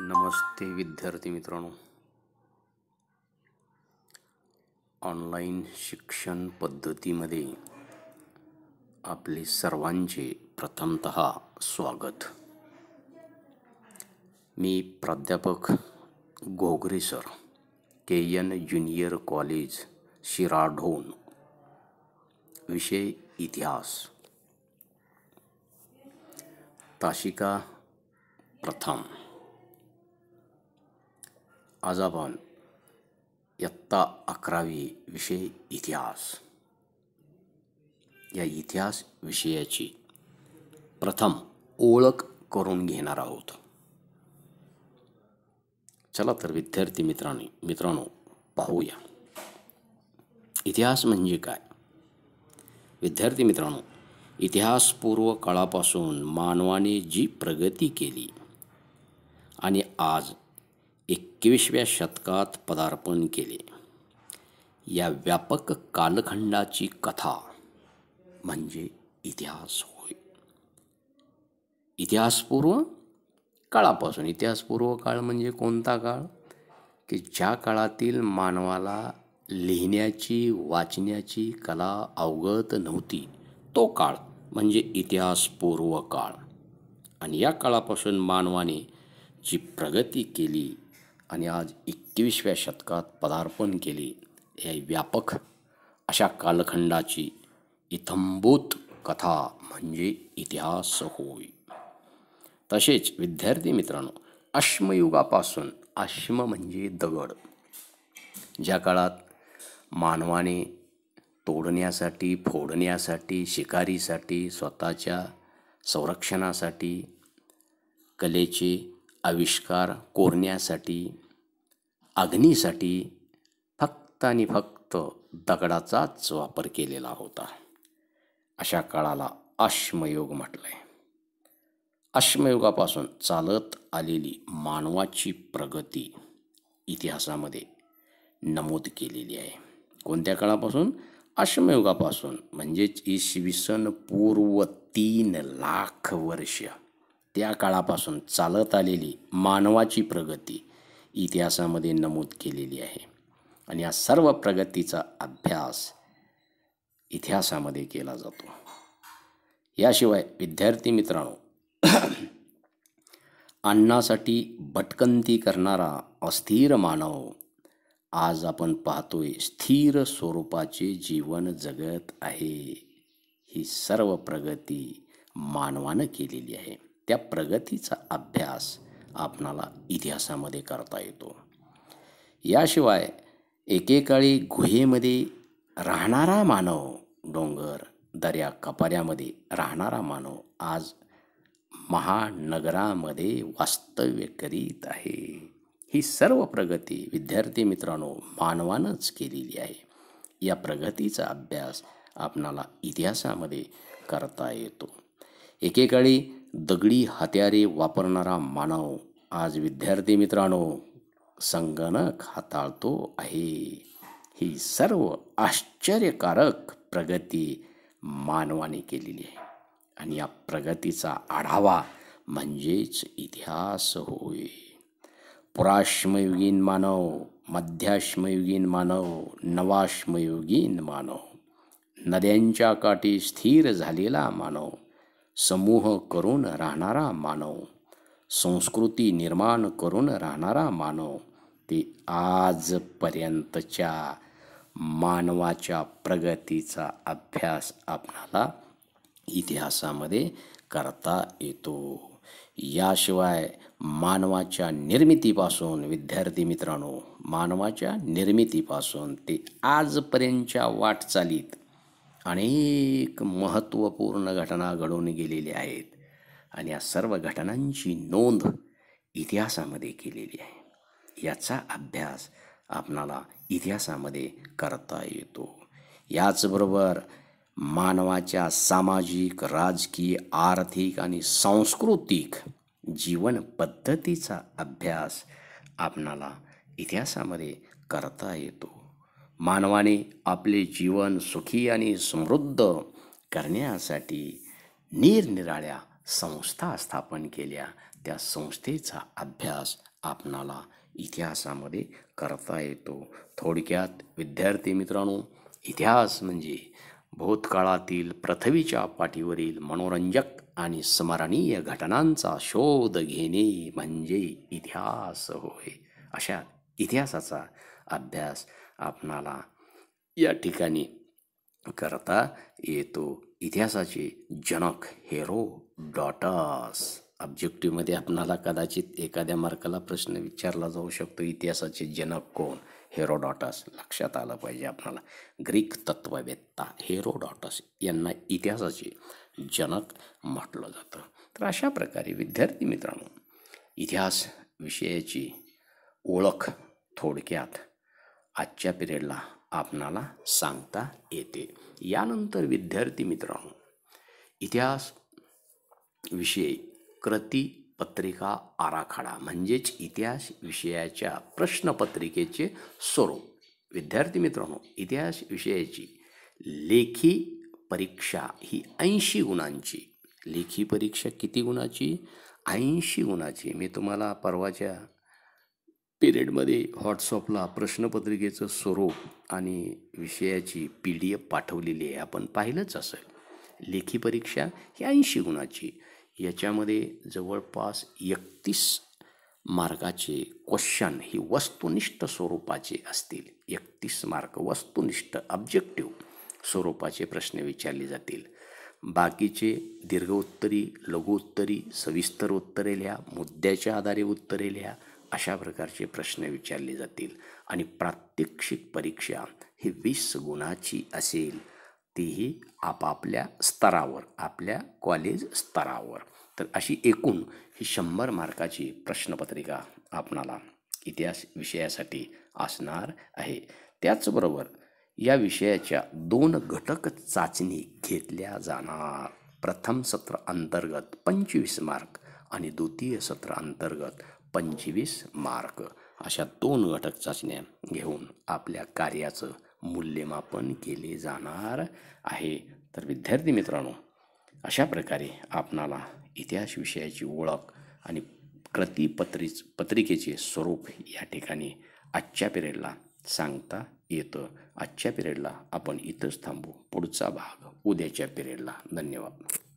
नमस्ते विद्यार्थी मित्रांनो ऑनलाईन शिक्षण पद्धतीमध्ये आपले सर्वांचे प्रथमत स्वागत मी प्राध्यापक Ghogre sir K N junior college Shiradhon विषय इतिहास ताशिका प्रथम आज आपण इयत्ता अकरावी विषय इतिहास या इतिहास विषयाची प्रथम ओळख करून घेणार आहोत चला तर विद्यार्थी मित्रांनी मित्रांनो पाहूया इतिहास म्हणजे काय विद्यार्थी मित्रांनो इतिहासपूर्व काळापासून मानवाने जी प्रगती केली आणि आज एकविसव्या शतकात पदार्पण केले या व्यापक कालखंडाची कथा म्हणजे इतिहास होय इतिहासपूर्व काळापासून इतिहासपूर्व काळ म्हणजे कोणता काळ की ज्या काळातील मानवाला लिहिण्याची वाचण्याची कला अवगत नव्हती तो काळ म्हणजे इतिहासपूर्व काळ आणि या काळापासून मानवाने जी प्रगती केली आणि आज एकविसव्या शतकात पदार्पण केले हे व्यापक अशा कालखंडाची इथंभूत कथा म्हणजे इतिहास होय तसेच विद्यार्थी मित्रांनो अश्मयुगापासून अश्म म्हणजे दगड ज्या काळात मानवाने तोडण्यासाठी फोडण्यासाठी शिकारीसाठी स्वतःच्या संरक्षणासाठी कलेचे आविष्कार कोरण्यासाठी अग्नीसाठी फक्त आणि फक्त दगडाचाच वापर केलेला होता अशा काळाला अश्मयोग म्हटलं आहे अश्मयुगापासून चालत आलेली मानवाची प्रगती इतिहासामध्ये नमूद केलेली आहे कोणत्या काळापासून अश्मयुगापासून म्हणजेच इसवी सन पूर्व तीन लाख वर्ष त्या काळापासून चालत आलेली मानवाची प्रगती इतिहासामध्ये नमूद केलेली आहे आणि या सर्व प्रगतीचा अभ्यास इतिहासामध्ये केला जातो याशिवाय विद्यार्थी मित्रांनो अन्नासाठी भटकंती करणारा अस्थिर मानव आज आपण पाहतोय स्थिर स्वरूपाचे जीवन जगत आहे ही सर्व प्रगती मानवानं केलेली आहे त्या प्रगतीचा अभ्यास आपणाला इतिहासामध्ये करता येतो याशिवाय एकेकाळी गुहेमध्ये राहणारा मानव डोंगर दर्या कपाऱ्यामध्ये राहणारा मानव आज महानगरामध्ये वास्तव्य करीत आहे ही सर्व प्रगती विद्यार्थी मित्रांनो मानवानंच केलेली आहे या प्रगतीचा अभ्यास आपणाला इतिहासामध्ये करता येतो एकेकाळी दगडी हत्यारे वापरणारा मानव आज विद्यार्थी मित्रांनो संगणक हाताळतो आहे ही सर्व आश्चर्यकारक प्रगती मानवाने केलेली आहे आणि या प्रगतीचा आढावा म्हणजेच इतिहास होय पुराश्मयुगीन मानव मध्याश्मयुगीन मानव नवाश्मयुगीन मानव नद्यांच्या काठी स्थिर झालेला मानव समूह करून राहणारा मानव संस्कृती निर्माण करून राहणारा मानव ते आजपर्यंतच्या मानवाच्या प्रगतीचा अभ्यास आपणाला इतिहासामध्ये करता येतो याशिवाय मानवाच्या निर्मितीपासून विद्यार्थी मित्रांनो मानवाच्या निर्मितीपासून ते आजपर्यंतच्या वाटचालीत अनेक महत्त्वपूर्ण घटना घडून गेलेल्या आहेत आणि या सर्व घटनांची नोंद इतिहासामध्ये केलेली आहे याचा अभ्यास आपणाला इतिहासामध्ये करता येतो याचबरोबर मानवाच्या सामाजिक राजकीय आर्थिक आणि सांस्कृतिक जीवन पद्धतीचा अभ्यास आपणाला इतिहासामध्ये करता येतो मानवाने आपले जीवन सुखी आणि समृद्ध करण्यासाठी निरनिराळ्या संस्था स्थापन केल्या त्या संस्थेचा अभ्यास आपणाला इतिहासामध्ये करता येतो थोडक्यात विद्यार्थी मित्रांनो इतिहास म्हणजे भूतकाळातील पृथ्वीच्या पाठीवरील मनोरंजक आणि स्मरणीय घटनांचा शोध घेणे म्हणजे इतिहास होय अशा इतिहासाचा अभ्यास आपणाला या ठिकाणी करता येतो इतिहासाचे जनक हेरो डॉटर्स ऑब्जेक्टिव्हमध्ये आपणाला कदाचित एखाद्या मार्काला प्रश्न विचारला जाऊ शकतो इतिहासाचे जनक कोण हेरोडॉटस लक्षात आलं पाहिजे आपणाला ग्रीक तत्ववेत्ता डॉटस यांना इतिहासाचे जनक म्हटलं जातं तर अशा प्रकारे विद्यार्थी मित्रांनो इतिहास विषयाची ओळख थोडक्यात आजच्या पिरियडला आपणाला सांगता येते यानंतर विद्यार्थी मित्रांनो इतिहास विषय कृती पत्रिका आराखडा म्हणजेच इतिहास विषयाच्या प्रश्नपत्रिकेचे स्वरूप विद्यार्थी मित्रांनो इतिहास विषयाची लेखी परीक्षा ही ऐंशी गुणांची लेखी परीक्षा किती गुणाची ऐंशी गुणाची मी तुम्हाला परवाच्या पिरियडमध्ये व्हॉट्सअपला प्रश्नपत्रिकेचं स्वरूप आणि विषयाची पी डी एफ पाठवलेली आहे आपण पाहिलंच असेल लेखी परीक्षा ही ऐंशी गुणाची याच्यामध्ये जवळपास एकतीस मार्गाचे क्वेश्चन ही वस्तुनिष्ठ स्वरूपाचे असतील एकतीस मार्क वस्तुनिष्ठ ऑब्जेक्टिव्ह स्वरूपाचे प्रश्न विचारले जातील बाकीचे दीर्घोत्तरी उत्तरी सविस्तर उत्तरे लिहा मुद्द्याच्या आधारे उत्तरे लिहा अशा प्रकारचे प्रश्न विचारले जातील आणि प्रात्यक्षिक परीक्षा ही वीस गुणाची असेल तीही आपापल्या स्तरावर आपल्या कॉलेज स्तरावर तर अशी एकूण ही शंभर मार्काची प्रश्नपत्रिका आपणाला इतिहास विषयासाठी असणार आहे त्याचबरोबर या विषयाच्या दोन घटक चाचणी घेतल्या जाणार प्रथम सत्र अंतर्गत पंचवीस मार्क आणि द्वितीय सत्र अंतर्गत पंचवीस मार्क अशा दोन घटक चाचण्या घेऊन आपल्या कार्याचं मूल्यमापन केले जाणार आहे तर विद्यार्थी मित्रांनो अशा प्रकारे आपणाला इतिहास विषयाची ओळख आणि प्रतिपत्रीच पत्रिकेचे स्वरूप या ठिकाणी आजच्या पिरियडला सांगता येतं आजच्या पिरियडला आपण इथंच थांबू पुढचा भाग उद्याच्या पिरियडला धन्यवाद